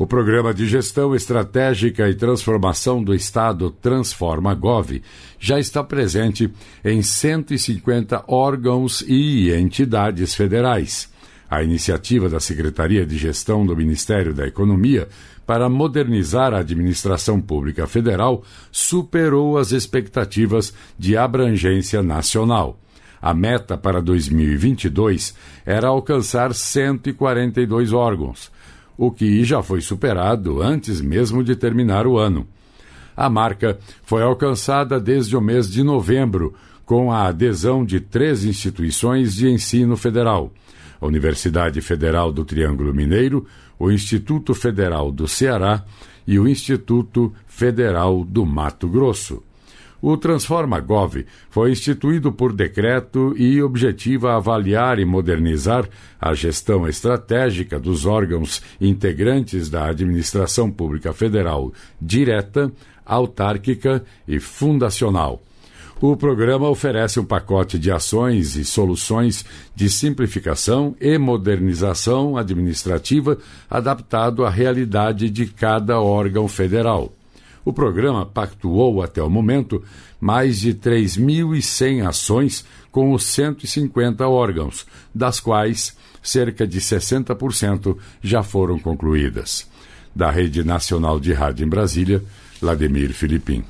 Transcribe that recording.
O Programa de Gestão Estratégica e Transformação do Estado Transforma Gov já está presente em 150 órgãos e entidades federais. A iniciativa da Secretaria de Gestão do Ministério da Economia para modernizar a administração pública federal superou as expectativas de abrangência nacional. A meta para 2022 era alcançar 142 órgãos o que já foi superado antes mesmo de terminar o ano. A marca foi alcançada desde o mês de novembro, com a adesão de três instituições de ensino federal: a Universidade Federal do Triângulo Mineiro, o Instituto Federal do Ceará e o Instituto Federal do Mato Grosso. O Transforma Gov foi instituído por decreto e objetiva avaliar e modernizar a gestão estratégica dos órgãos integrantes da administração pública federal direta, autárquica e fundacional. O programa oferece um pacote de ações e soluções de simplificação e modernização administrativa adaptado à realidade de cada órgão federal. O programa pactuou, até o momento, mais de 3.100 ações com os 150 órgãos, das quais cerca de 60% já foram concluídas. Da Rede Nacional de Rádio em Brasília, Vladimir Filipim.